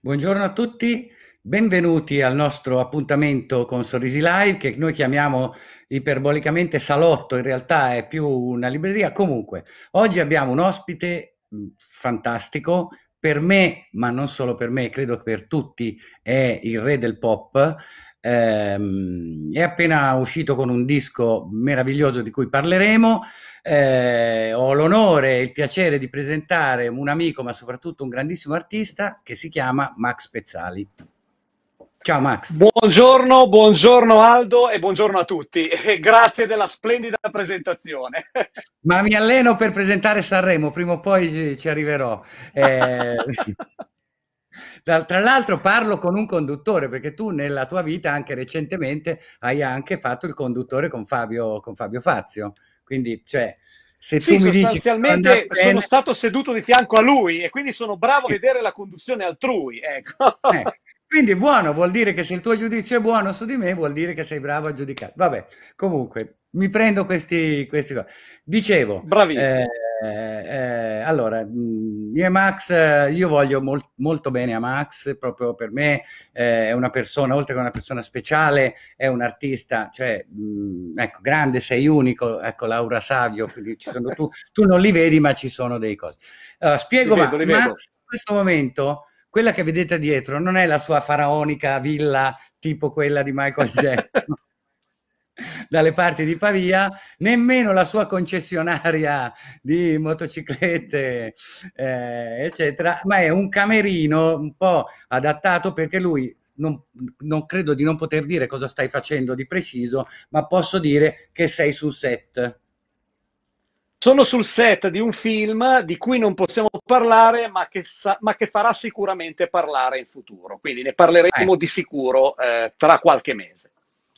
Buongiorno a tutti, benvenuti al nostro appuntamento con Sorrisi Live che noi chiamiamo iperbolicamente salotto, in realtà è più una libreria. Comunque, oggi abbiamo un ospite mm, fantastico, per me, ma non solo per me, credo per tutti, è il re del pop, eh, è appena uscito con un disco meraviglioso di cui parleremo. Eh, ho l'onore e il piacere di presentare un amico, ma soprattutto un grandissimo artista che si chiama Max Pezzali. Ciao Max. Buongiorno, buongiorno Aldo e buongiorno a tutti. Grazie della splendida presentazione. Ma mi alleno per presentare Sanremo, prima o poi ci, ci arriverò. Eh... Tra l'altro parlo con un conduttore perché tu nella tua vita anche recentemente hai anche fatto il conduttore con Fabio, con Fabio Fazio. Quindi, cioè, se sì, tu mi dici... Sostanzialmente bene... sono stato seduto di fianco a lui e quindi sono bravo a vedere la conduzione altrui. Ecco. Eh, quindi buono vuol dire che se il tuo giudizio è buono su di me, vuol dire che sei bravo a giudicare. Vabbè, comunque, mi prendo questi, questi Dicevo, bravissimo. Eh, eh, allora, mm, io e Max, eh, io voglio mol, molto bene a Max, proprio per me eh, è una persona, oltre che una persona speciale, è un artista, cioè, mh, mm, ecco, grande, sei unico, ecco Laura Savio, tu, tu, non li vedi ma ci sono dei cose. Allora, spiego, vedo, ma, Max in questo momento quella che vedete dietro non è la sua faraonica villa tipo quella di Michael Jackson dalle parti di Pavia, nemmeno la sua concessionaria di motociclette, eh, eccetera, ma è un camerino un po' adattato perché lui non, non, credo di non poter dire cosa stai facendo di preciso, ma posso dire che sei sul set sono sul set di un film di cui non possiamo parlare, ma che, sa- ma che farà sicuramente parlare in futuro. Quindi ne parleremo eh. di sicuro eh, tra qualche mese.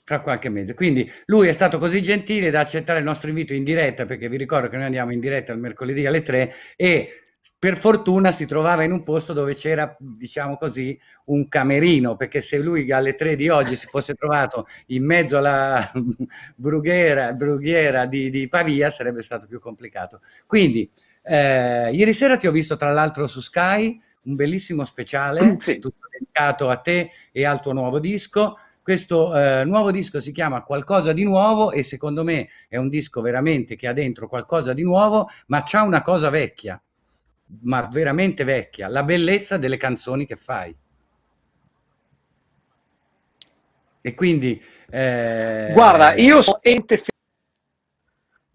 Fra qualche mese. Quindi lui è stato così gentile da accettare il nostro invito in diretta, perché vi ricordo che noi andiamo in diretta il mercoledì alle 3 e per fortuna si trovava in un posto dove c'era, diciamo così, un camerino, perché se lui alle tre di oggi si fosse trovato in mezzo alla brughiera, brughiera di, di Pavia sarebbe stato più complicato. Quindi, eh, ieri sera ti ho visto tra l'altro su Sky, un bellissimo speciale, mm, sì. tutto dedicato a te e al tuo nuovo disco. Questo eh, nuovo disco si chiama Qualcosa di nuovo e secondo me è un disco veramente che ha dentro qualcosa di nuovo, ma c'ha una cosa vecchia ma veramente vecchia, la bellezza delle canzoni che fai. E quindi... Eh... Guarda, io sono ente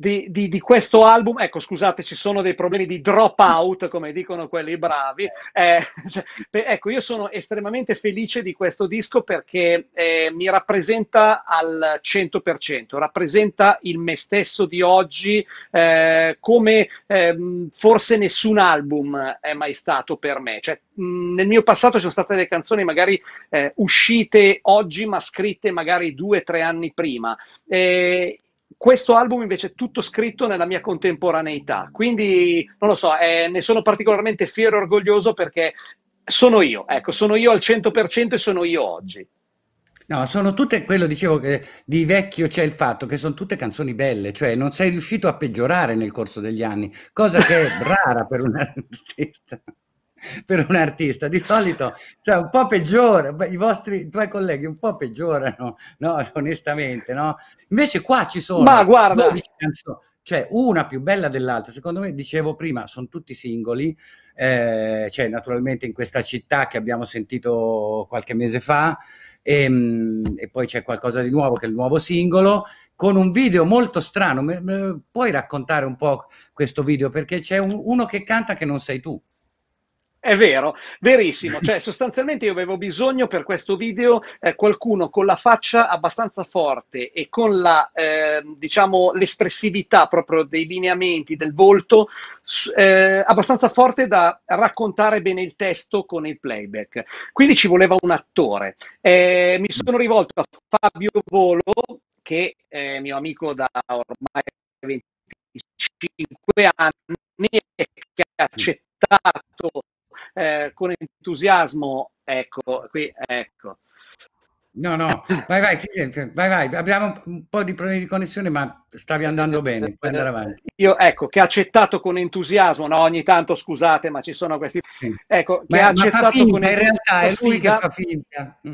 di, di, di, questo album, ecco scusate, ci sono dei problemi di drop out, come dicono quelli bravi. Eh, cioè, ecco, io sono estremamente felice di questo disco perché eh, mi rappresenta al 100%, rappresenta il me stesso di oggi eh, come ehm, forse nessun album è mai stato per me. Cioè, mh, nel mio passato ci sono state delle canzoni magari eh, uscite oggi, ma scritte magari due o tre anni prima. Eh, questo album invece è tutto scritto nella mia contemporaneità, quindi non lo so, eh, ne sono particolarmente fiero e orgoglioso perché sono io, ecco, sono io al 100% e sono io oggi. No, sono tutte, quello dicevo che di vecchio c'è il fatto che sono tutte canzoni belle, cioè non sei riuscito a peggiorare nel corso degli anni, cosa che è rara per un artista. per un artista. Di solito, cioè, un po' peggiora, i vostri i tuoi colleghi un po' peggiorano, no? onestamente, no? Invece qua ci sono Ma guarda, cioè una più bella dell'altra. Secondo me, dicevo prima, sono tutti singoli, eh, cioè naturalmente in questa città che abbiamo sentito qualche mese fa. E, ehm, e, poi c'è qualcosa di nuovo che è il nuovo singolo con un video molto strano puoi raccontare un po' questo video perché c'è un, uno che canta che non sei tu è vero, verissimo. Cioè, sostanzialmente io avevo bisogno per questo video eh, qualcuno con la faccia abbastanza forte e con la, eh, diciamo, l'espressività proprio dei lineamenti del volto eh, abbastanza forte da raccontare bene il testo con il playback. Quindi ci voleva un attore. Eh, mi sono rivolto a Fabio Volo, che è mio amico da ormai 25 anni e che ha accettato eh, con entusiasmo. Ecco, qui, ecco. No, no, vai, vai, vai, vai. Abbiamo un po' di problemi di connessione, ma stavi andando eh, bene. Puoi andare avanti. Eh, io, ecco, che ha accettato con entusiasmo. No, ogni tanto scusate, ma ci sono questi. Sì. Ecco, ma, che ha accettato finta, con entusiasmo. In realtà è lui sfida. che fa finta. Mm.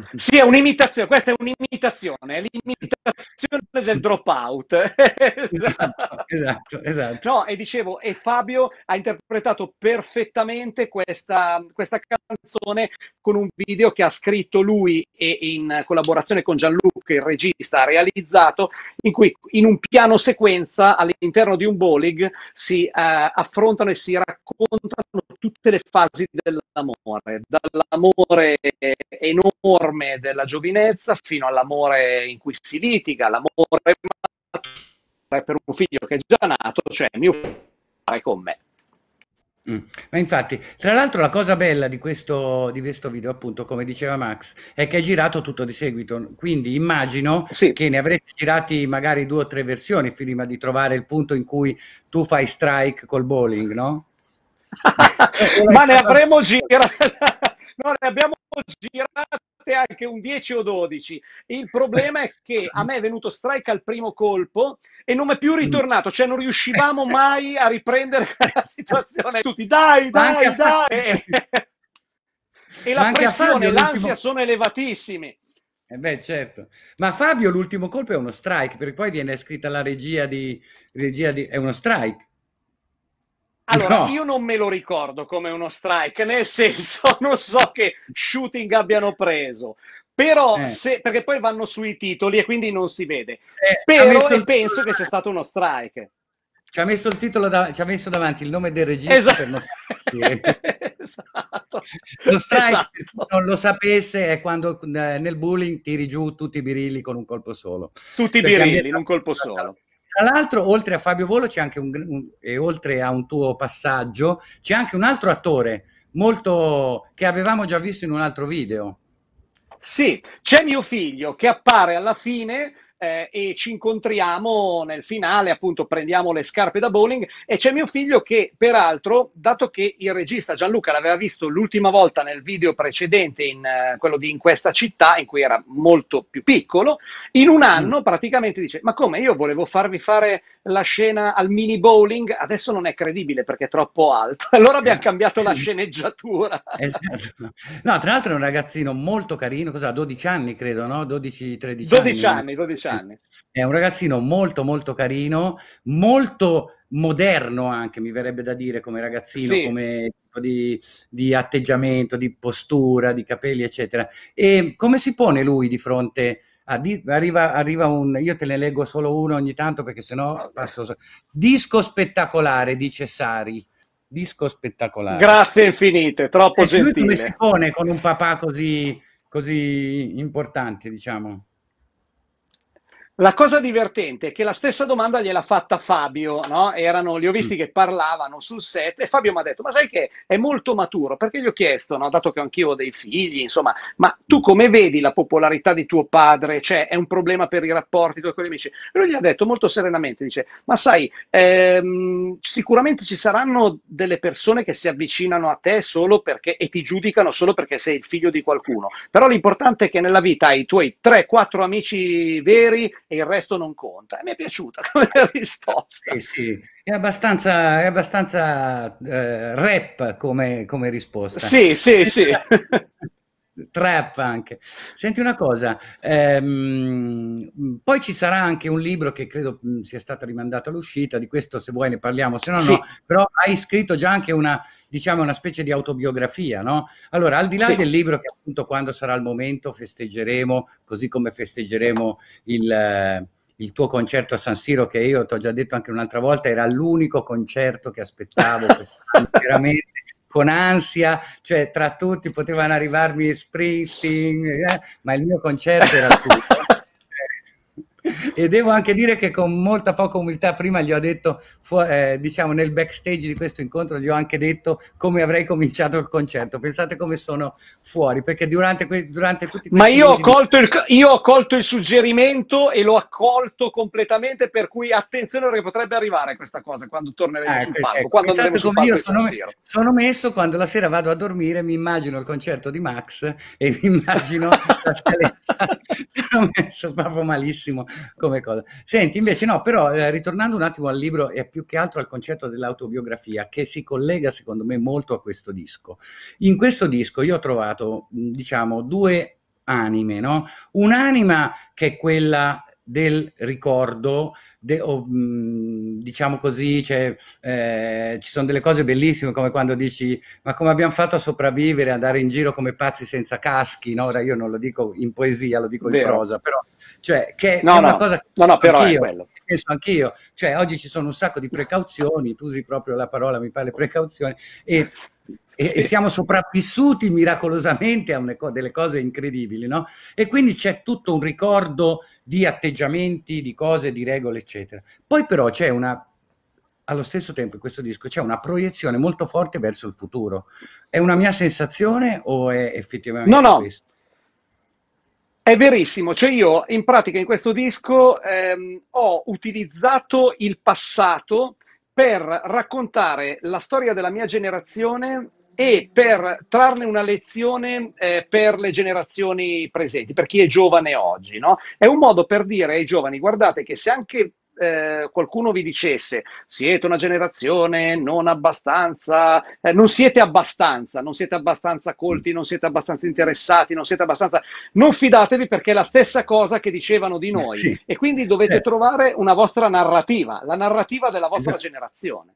Sì, è un'imitazione, questa è un'imitazione, è l'imitazione del dropout. esatto, esatto, esatto. No, e dicevo, e Fabio ha interpretato perfettamente questa, questa canzone con un video che ha scritto lui e in collaborazione con Gianluca, il regista, ha realizzato, in cui in un piano sequenza all'interno di un bowling si uh, affrontano e si raccontano tutte le fasi dell'amore, dall'amore enorme della giovinezza fino all'amore in cui si litiga, l'amore per un figlio che è già nato, cioè mio figlio è con me. Mm. Ma infatti, tra l'altro, la cosa bella di questo, di questo, video, appunto, come diceva Max, è che è girato tutto di seguito. Quindi immagino sì. che ne avrete girati magari due o tre versioni prima di trovare il punto in cui tu fai strike col bowling, no? ma ne avremo girate, no, ne abbiamo girate anche un 10 o 12. Il problema è che a me è venuto strike al primo colpo e non mi è più mm. ritornato, cioè non riuscivamo mai a riprendere la situazione. Tutti dai, dai, dai. dai. Eh, e la pressione e l'ansia sono elevatissimi. Eh beh, certo. Ma Fabio l'ultimo colpo è uno strike, perché poi viene scritta la regia di... Regia di è uno strike. Allora, no. io non me lo ricordo come uno strike, nel senso non so che shooting abbiano preso, però eh. se, perché poi vanno sui titoli e quindi non si vede. Eh, Spero e penso che sia stato uno strike. Ci ha messo il titolo, da, ci ha messo davanti il nome del regista esatto. per non esatto. Lo strike, esatto. non lo sapesse, è quando eh, nel bullying tiri giù tutti i birilli con un colpo solo. Tutti i birilli in un colpo solo. Tra l'altro, oltre a Fabio Volo c'è anche un, un, e oltre a un tuo passaggio, c'è anche un altro attore molto che avevamo già visto in un altro video. Sì, c'è mio figlio che appare alla fine eh, e ci incontriamo nel finale, appunto prendiamo le scarpe da bowling e c'è mio figlio che peraltro, dato che il regista Gianluca l'aveva visto l'ultima volta nel video precedente, in, eh, quello di In questa città, in cui era molto più piccolo, in un mm. anno praticamente dice, ma come io volevo farvi fare la scena al mini bowling, adesso non è credibile perché è troppo alto. Allora abbiamo eh. cambiato la sceneggiatura. Esatto. No, tra l'altro è un ragazzino molto carino, cosa 12 anni credo, no? 12, 13 12 anni. anni 12 anni. È un ragazzino molto molto carino, molto moderno anche, mi verrebbe da dire, come ragazzino, sì. come di, di, atteggiamento, di postura, di capelli, eccetera. E come si pone lui di fronte a Ah, arriva, arriva, un, io te ne leggo solo uno ogni tanto perché sennò passo. Disco spettacolare dice Sari disco spettacolare. Grazie infinite, troppo e eh, gentile. Lui come si pone con un papà così, così importante, diciamo? La cosa divertente è che la stessa domanda gliel'ha fatta Fabio, no? Erano, li ho visti mm. che parlavano sul set e Fabio mi ha detto, ma sai che è molto maturo, perché gli ho chiesto, no? dato che anch'io ho dei figli, insomma, ma tu come vedi la popolarità di tuo padre? Cioè, è un problema per i rapporti tuoi con gli amici? E lui gli ha detto molto serenamente, dice, ma sai, ehm, sicuramente ci saranno delle persone che si avvicinano a te solo perché, e ti giudicano solo perché sei il figlio di qualcuno, però l'importante è che nella vita hai i tuoi 3-4 amici veri, e il resto non conta. E mi è piaciuta come risposta. Eh sì, è abbastanza, è abbastanza eh, rap come, come risposta. Sì, sì, sì. trap anche. Senti una cosa, ehm, poi ci sarà anche un libro che credo mm, sia stato rimandato all'uscita, di questo se vuoi ne parliamo, se no sì. no, però hai scritto già anche una, diciamo, una specie di autobiografia, no? Allora, al di là sì. del libro che appunto quando sarà il momento festeggeremo, così come festeggeremo il... il tuo concerto a San Siro, che io ti ho già detto anche un'altra volta, era l'unico concerto che aspettavo quest'anno, veramente con ansia, cioè tra tutti potevano arrivarmi Springsteen, eh, ma il mio concerto era tutto. e devo anche dire che con molta poca umiltà prima gli ho detto, fu- eh, diciamo nel backstage di questo incontro, gli ho anche detto come avrei cominciato il concerto. Pensate come sono fuori, perché durante, que- durante tutti Ma io ho, colto il, io ho colto il suggerimento e l'ho accolto completamente, per cui attenzione perché potrebbe arrivare questa cosa quando torneremo ah, sul palco. Ecco, quando andremo sul palco io sono, me- sono messo quando la sera vado a dormire, mi immagino il concerto di Max e mi immagino la scaletta. sono messo proprio malissimo come cosa. Senti, invece no, però eh, ritornando un attimo al libro e più che altro al concetto dell'autobiografia che si collega secondo me molto a questo disco. In questo disco io ho trovato, diciamo, due anime, no? Un'anima che è quella del ricordo, de, o, mm, diciamo così, cioè, eh, ci sono delle cose bellissime come quando dici ma come abbiamo fatto a sopravvivere, andare in giro come pazzi senza caschi, no? ora io non lo dico in poesia, lo dico Vero. in prosa, però cioè, che no, è no, una cosa che no, no, però è quello penso anch'io, cioè oggi ci sono un sacco di precauzioni, tu usi proprio la parola, mi pare precauzioni, e, sì. e siamo sopravvissuti miracolosamente a co- delle cose incredibili, no? E quindi c'è tutto un ricordo di atteggiamenti, di cose, di regole, eccetera. Poi però c'è una allo stesso tempo in questo disco c'è una proiezione molto forte verso il futuro. È una mia sensazione o è effettivamente no, no. questo? È verissimo, cioè io in pratica in questo disco ehm, ho utilizzato il passato per raccontare la storia della mia generazione e per trarne una lezione eh, per le generazioni presenti, per chi è giovane oggi. No? È un modo per dire ai giovani, guardate che se anche eh, qualcuno vi dicesse siete una generazione non abbastanza, eh, non siete abbastanza, non siete abbastanza colti, non siete abbastanza interessati, non siete abbastanza, non fidatevi perché è la stessa cosa che dicevano di eh, noi sì. e quindi dovete sì. Certo. trovare una vostra narrativa, la narrativa della vostra esatto. generazione.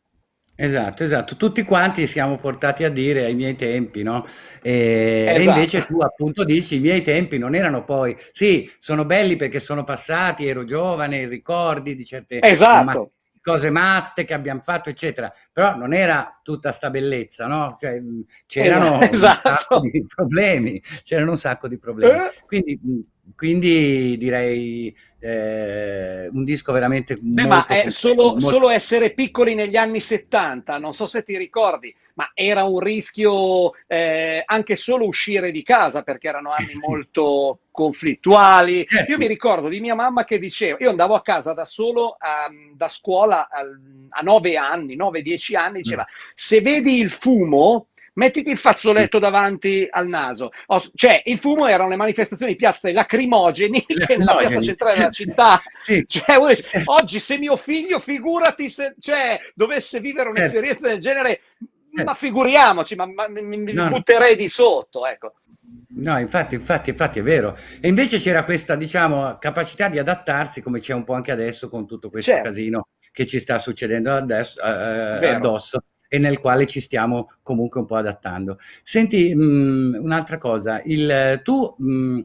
Esatto, esatto. Tutti quanti siamo portati a dire ai miei tempi, no? E, esatto. e, invece tu appunto dici i miei tempi non erano poi, sì, sono belli perché sono passati, ero giovane, ricordi di certe esatto. matt- cose matte che abbiamo fatto, eccetera. Però non era tutta sta bellezza, no? Cioè, c'erano esatto. un sacco esatto. di problemi, c'erano un sacco di problemi. Eh. Quindi quindi direi eh, un disco veramente Beh, ma è eh, solo, molto... solo, essere piccoli negli anni 70 non so se ti ricordi ma era un rischio eh, anche solo uscire di casa perché erano anni molto conflittuali eh. io mi ricordo di mia mamma che diceva io andavo a casa da solo a, ehm, da scuola a, a 9 anni 9-10 anni diceva mm. se vedi il fumo mettiti il fazzoletto davanti al naso. Cioè, il fumo erano le manifestazioni di piazze lacrimogeni, lacrimogeni. nella piazza centrale della città. Sì. Cioè, dice, oggi se mio figlio, figurati se cioè, dovesse vivere certo. un'esperienza del genere, certo. ma figuriamoci, ma, ma mi, mi no. butterei di sotto, ecco. No, infatti, infatti, infatti è vero. E invece c'era questa, diciamo, capacità di adattarsi, come c'è un po' anche adesso con tutto questo certo. casino che ci sta succedendo adesso, eh, addosso e nel quale ci stiamo comunque un po' adattando. Senti, mh, mm, un'altra cosa, il, tu... Mh, mm,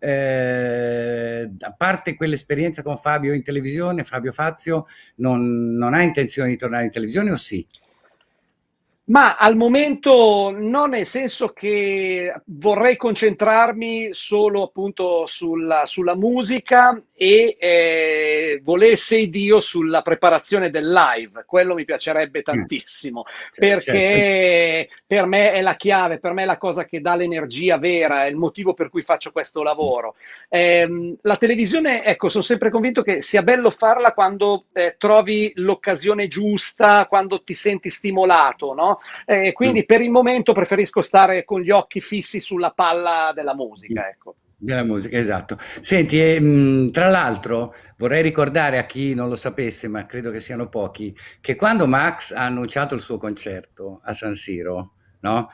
eh, a parte quell'esperienza con Fabio in televisione, Fabio Fazio non, non ha intenzione di tornare in televisione o sì? Ma al momento non nel senso che vorrei concentrarmi solo appunto sulla, sulla musica e eh, volesse Dio sulla preparazione del live, quello mi piacerebbe mm. tantissimo, mm. perché certo. per me è la chiave, per me è la cosa che dà l'energia vera, è il motivo per cui faccio questo lavoro. Eh, la televisione, ecco, sono sempre convinto che sia bello farla quando eh, trovi l'occasione giusta, quando ti senti stimolato, no? Eh, quindi mm. per il momento preferisco stare con gli occhi fissi sulla palla della musica, mm. ecco. Della musica, esatto. Senti, e, eh, mh, mm, tra l'altro vorrei ricordare a chi non lo sapesse, ma credo che siano pochi, che quando Max ha annunciato il suo concerto a San Siro, no?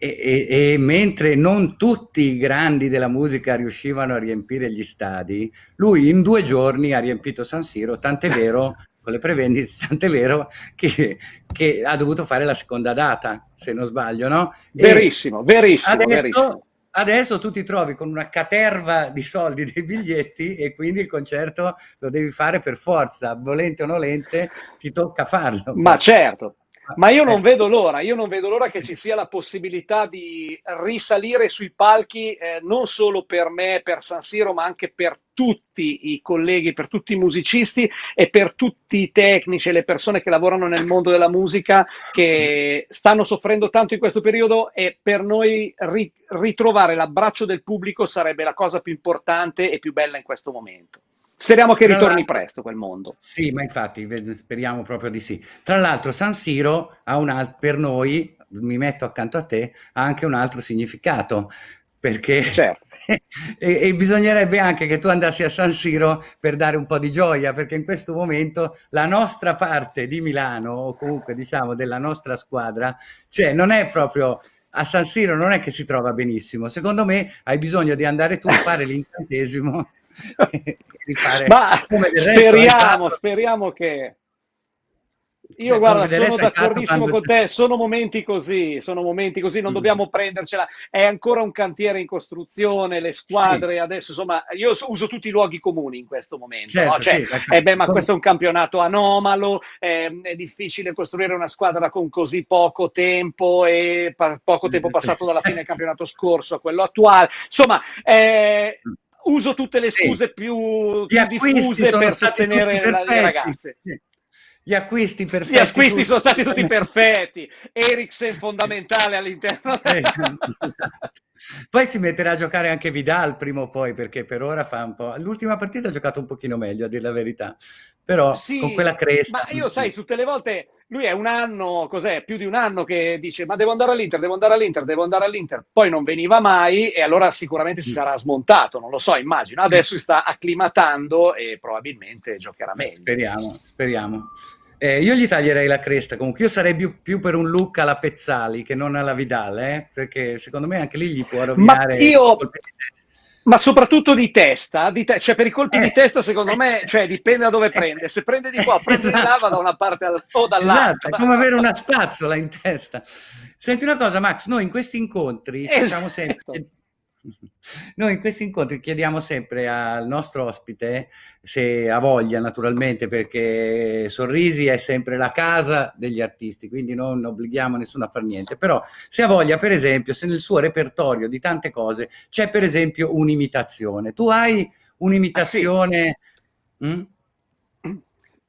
E, e, e, mentre non tutti i grandi della musica riuscivano a riempire gli stadi, lui in due giorni ha riempito San Siro, tant'è vero con le prevendite, tant'è vero che, che, ha dovuto fare la seconda data, se non sbaglio, no? Verissimo, verissimo, adesso, verissimo. Adesso tu ti trovi con una caterva di soldi dei biglietti e quindi il concerto lo devi fare per forza, volente o nolente, ti tocca farlo. Ma certo, ma io non eh. vedo l'ora, io non vedo l'ora che ci sia la possibilità di risalire sui palchi, eh, non solo per me, per San Siro, ma anche per tutti i colleghi, per tutti i musicisti e per tutti i tecnici e le persone che lavorano nel mondo della musica che stanno soffrendo tanto in questo periodo e per noi ritrovare l'abbraccio del pubblico sarebbe la cosa più importante e più bella in questo momento. Speriamo che ritorni presto quel mondo. Sì, ma infatti speriamo proprio di sì. Tra l'altro San Siro ha un alt- per noi, mi metto accanto a te, ha anche un altro significato. Perché certo. e, e, bisognerebbe anche che tu andassi a San Siro per dare un po' di gioia, perché in questo momento la nostra parte di Milano, o comunque diciamo della nostra squadra, cioè non è proprio a San Siro non è che si trova benissimo. Secondo me hai bisogno di andare tu a fare l'incantesimo Ma speriamo, resto, speriamo che... Io Beh, guarda, sono d'accordissimo con te, sono momenti così, sono momenti così, non mm. dobbiamo prendercela, è ancora un cantiere in costruzione, le squadre sì. adesso, insomma, io uso tutti i luoghi comuni in questo momento, certo, no? cioè, sì, eh beh, ma questo è un campionato anomalo, eh, è difficile costruire una squadra con così poco tempo e pa- poco tempo eh, passato dalla fine del campionato scorso a quello attuale, insomma... Eh, mm uso tutte le scuse sì. più, più diffuse per sostenere la, le ragazze. Sì. Gli acquisti perfetti. Gli acquisti tutti. sono stati tutti perfetti. Eriksen fondamentale all'interno. Eh. poi si metterà a giocare anche Vidal prima o poi, perché per ora fa un po'... L'ultima partita ha giocato un pochino meglio, a dire la verità. Però sì, con quella cresta... Ma io sai, tutte le volte lui è un anno, cos'è, più di un anno che dice ma devo andare all'Inter, devo andare all'Inter, devo andare all'Inter, poi non veniva mai e allora sicuramente si mm. sarà smontato, non lo so, immagino. Adesso si mm. sta acclimatando e probabilmente giocherà meglio. Speriamo, speriamo. Eh, io gli taglierei la cresta, comunque io sarei più, più, per un look alla Pezzali che non alla Vidal, eh? perché secondo me anche lì gli può rovinare. Ma io ma soprattutto di testa, di te- cioè per i colpi eh. di testa, secondo me, cioè, dipende da dove prende. Se prende di qua, prende esatto. di là, esatto. va da una parte al- o dall'altra. Esatto, come avere una spazzola in testa. Senti una cosa, Max, noi in questi incontri esatto. facciamo sempre noi in questi incontri chiediamo sempre al nostro ospite se ha voglia, naturalmente, perché Sorrisi è sempre la casa degli artisti, quindi non obblighiamo nessuno a far niente, però se ha voglia, per esempio, se nel suo repertorio di tante cose c'è per esempio un'imitazione. Tu hai un'imitazione? Ah, sì. mm?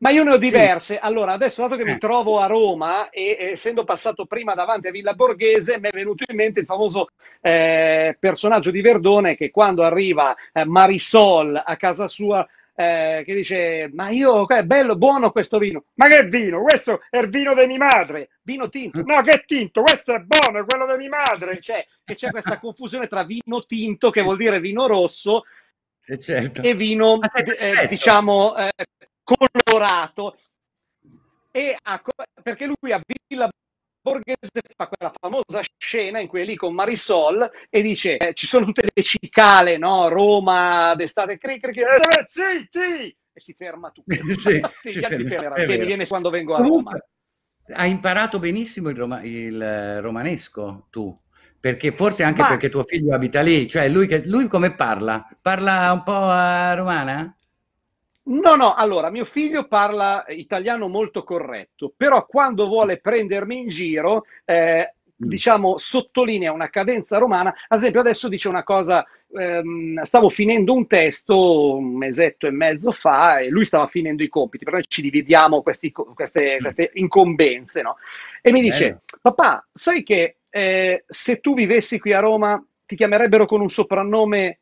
Ma io ne ho diverse. Sì. Allora, adesso dato che mi eh. trovo a Roma e essendo passato prima davanti a Villa Borghese, mi è venuto in mente il famoso eh, personaggio di Verdone che quando arriva eh, Marisol a casa sua eh, che dice ma io è eh, bello buono questo vino ma che vino questo è il vino di mia madre vino tinto no che tinto questo è buono è quello di mia madre cioè, che c'è questa confusione tra vino tinto che vuol dire vino rosso eh, certo. e vino ah, certo. eh, diciamo eh, colorato, a, perché lui a Villa Borghese fa quella famosa scena in cui è lì con Marisol e dice eh, ci sono tutte le cicale, no? Roma d'estate, cri, cri, cri, zitti! E si ferma tutto. sì, si ferma, ferma. Viene, viene quando vengo a Roma. Hai imparato benissimo il, Roma, il eh, romanesco, tu perché forse anche Ma... perché tuo figlio abita lì, cioè lui, che, lui, come parla? Parla un po' eh, romana? No, no, allora mio figlio parla italiano molto corretto, però quando vuole prendermi in giro, eh, mm. diciamo, sottolinea una cadenza romana. Ad esempio, adesso dice una cosa, ehm, stavo finendo un testo un mesetto e mezzo fa e lui stava finendo i compiti, però noi ci dividiamo questi, queste, mm. queste, incombenze, no? E mi dice, Bello. papà, sai che eh, se tu vivessi qui a Roma ti chiamerebbero con un soprannome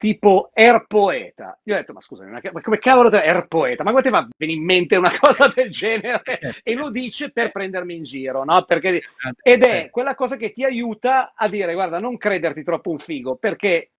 tipo Air er Poeta. Io ho detto, ma scusa, ma come cavolo te er Poeta? Ma come ti va viene in mente una cosa del genere? Eh. E lo dice per prendermi in giro, no? Perché, esatto. ed è eh. quella cosa che ti aiuta a dire, guarda, non crederti troppo un figo, perché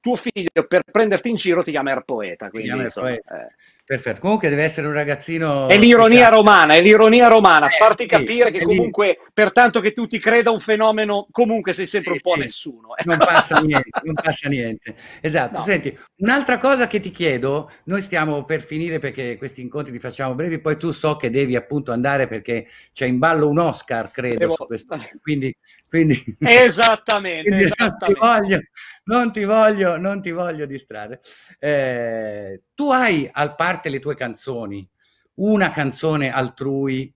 tuo figlio per prenderti in giro ti chiama Air er Poeta. Quindi, insomma, poeta. Eh. Perfetto, comunque deve essere un ragazzino... È l'ironia diciamo... romana, è l'ironia romana, eh, farti sì, capire che comunque, per tanto che tu ti creda un fenomeno, comunque sei sempre sì, un po' sì. nessuno. Ecco. Non passa niente, non passa niente. Esatto, no. senti, un'altra cosa che ti chiedo, noi stiamo per finire perché questi incontri li facciamo brevi, poi tu so che devi appunto andare perché c'è in ballo un Oscar, credo, Devo... su questo. Quindi, quindi... Esattamente, quindi esattamente. Non, ti voglio, non ti voglio, non ti voglio distrarre. Eh, tu hai al parte parte le tue canzoni, una canzone altrui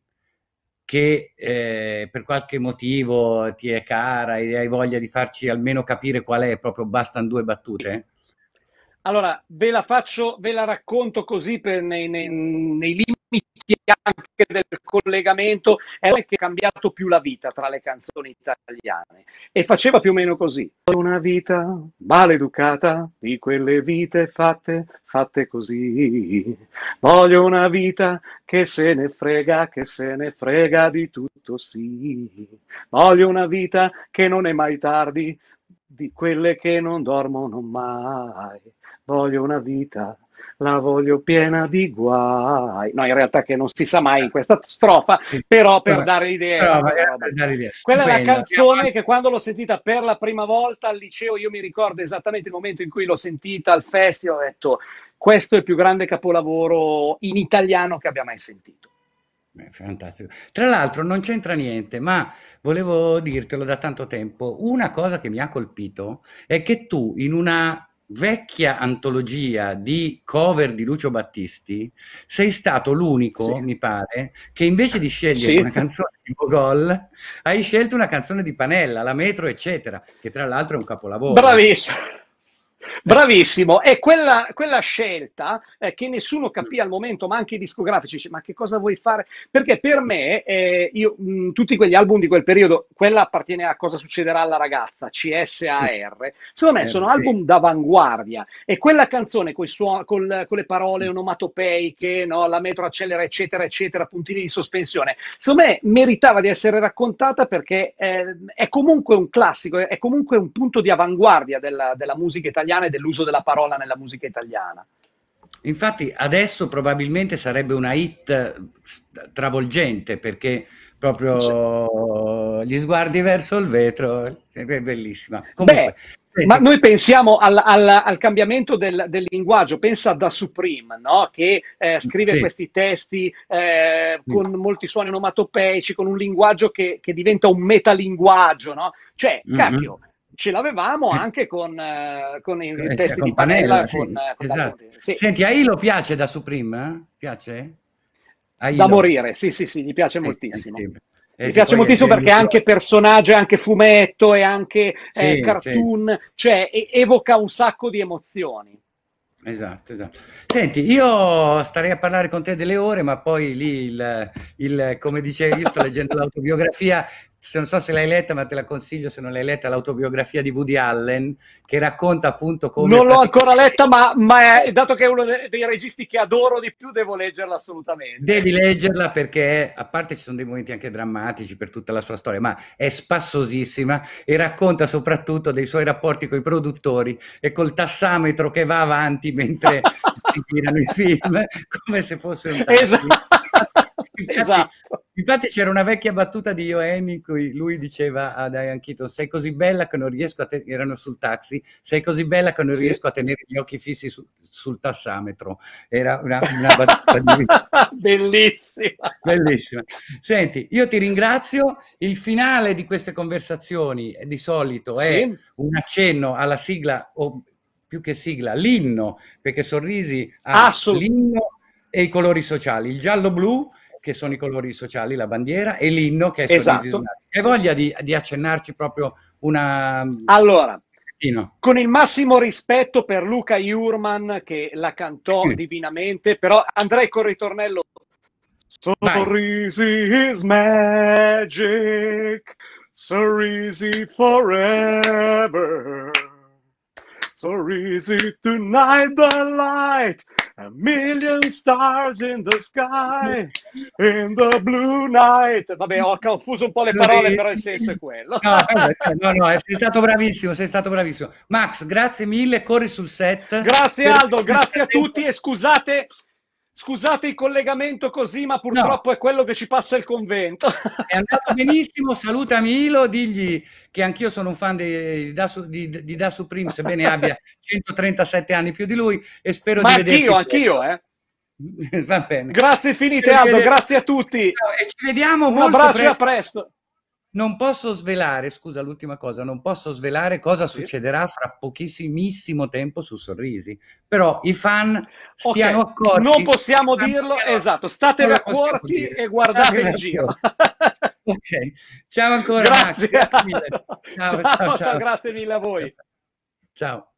che eh, per qualche motivo ti è cara e hai voglia di farci almeno capire qual è, proprio bastano due battute? Allora, ve la faccio, ve la racconto così per, nei, nei, nei limiti anche del collegamento, è lei che ha cambiato più la vita tra le canzoni italiane e faceva più o meno così. Una vita maleducata di quelle vite fatte, fatte così. Voglio una vita che se ne frega, che se ne frega di tutto, sì. Voglio una vita che non è mai tardi, di quelle che non dormono mai. Voglio una vita la voglio piena di guai. No, in realtà che non si sa mai in questa strofa, però per Vabbè, dare l'idea. Quella è la canzone che quando l'ho sentita per la prima volta al liceo, io mi ricordo esattamente il momento in cui l'ho sentita al festival, ho detto questo è il più grande capolavoro in italiano che abbia mai sentito. fantastico. Tra l'altro non c'entra niente, ma volevo dirtelo da tanto tempo, una cosa che mi ha colpito è che tu in una vecchia antologia di cover di Lucio Battisti, sei stato l'unico, sì. mi pare, che invece di scegliere sì. una canzone di Bogol, hai scelto una canzone di Panella, La Metro, eccetera, che tra l'altro è un capolavoro. Bravissimo! Bravissimo, è quella, quella scelta eh, che nessuno capì al momento, ma anche i discografici, dice, ma che cosa vuoi fare? Perché per me, eh, io, mh, tutti quegli album di quel periodo, quella appartiene a Cosa succederà alla ragazza, CSAR, secondo me eh, sono album d'avanguardia e quella canzone suo, col, con le parole onomatopeiche, no? la metro accelera, eccetera, eccetera, puntini di sospensione, secondo me meritava di essere raccontata perché eh, è comunque un classico, è comunque un punto di avanguardia della, della musica italiana italiana e dell'uso della parola nella musica italiana. Infatti adesso probabilmente sarebbe una hit eh, travolgente perché proprio C'è. gli sguardi verso il vetro, eh, è bellissima. Comunque, Beh, ma noi pensiamo al, al, al cambiamento del, del, linguaggio, pensa da Supreme, no? che eh, scrive sì. questi testi eh, con sì. molti suoni onomatopeici, con un linguaggio che, che diventa un metalinguaggio, no? cioè, mm-hmm. cacchio ce l'avevamo anche con, eh, con i eh, testi con di Panella. Panella sì, eh, con, esatto. sì. Senti, a Ilo piace da Supreme? Eh? Piace? Da morire, sì, sì, sì, gli piace sì, moltissimo. Mi eh piace moltissimo perché è anche personaggio, è anche fumetto, è anche sì, cartoon, cioè evoca un sacco di emozioni. Esatto, esatto. Senti, io starei a parlare con te delle ore, ma poi lì il, il come dicevi, io sto leggendo l'autobiografia se non so se l'hai letta, ma te la consiglio se non l'hai letta, l'autobiografia di Woody Allen, che racconta appunto come... Non l'ho ancora letta, ma, ma è, dato che è uno dei registi che adoro di più, devo leggerla assolutamente. Devi leggerla perché, a parte ci sono dei momenti anche drammatici per tutta la sua storia, ma è spassosissima e racconta soprattutto dei suoi rapporti con i produttori e col tassametro che va avanti mentre si tirano i film, come se fosse un tassi. Esatto. Infatti, esatto. Infatti c'era una vecchia battuta di Ioanni in cui lui diceva ad Ian Keaton sei così bella che non riesco a tenere, erano sul taxi, sei così bella che non sì. riesco a tenere gli occhi fissi su, sul tassametro. Era una, una battuta di... Bellissima. Bellissima. Senti, io ti ringrazio. Il finale di queste conversazioni eh, di solito è sì. un accenno alla sigla, o più che sigla, l'inno, perché Sorrisi ha l'inno e i colori sociali, il giallo-blu che sono i colori sociali, la bandiera, e l'inno, che è esatto. Hai voglia di, di, accennarci proprio una... Mm, allora, con il massimo rispetto per Luca Jurman, che la cantò sì. Mm. divinamente, però andrei col ritornello. Sorrisi is magic, sorrisi forever. Sorrisi tonight the light a million stars in the sky, in the blue night. Vabbè, ho confuso un po' le parole, però il senso è quello. No, cioè, no, no, eh, sei stato bravissimo, sei stato bravissimo. Max, grazie mille, corri sul set. Grazie Aldo, grazie a tutti e scusate Scusate il collegamento così, ma purtroppo no. è quello che ci passa il convento. È andato benissimo, saluta Milo, digli che anch'io sono un fan di, di, di, di Da Supreme, sebbene abbia 137 anni più di lui e spero ma di vederti. Ma anch'io, anch'io, eh. Va bene. Grazie infinite, Aldo, grazie a tutti. E ci vediamo Un abbraccio e a presto. Non posso svelare, scusa l'ultima cosa, non posso svelare cosa sì. succederà fra pochissimo tempo su Sorrisi, però i fan stiano okay. accorti. Non possiamo dirlo, però, esatto, statevi accorti e guardate in giro. ok, ciao ancora. Grazie, ciao, ciao, ciao, ciao, grazie mille a voi. Ciao.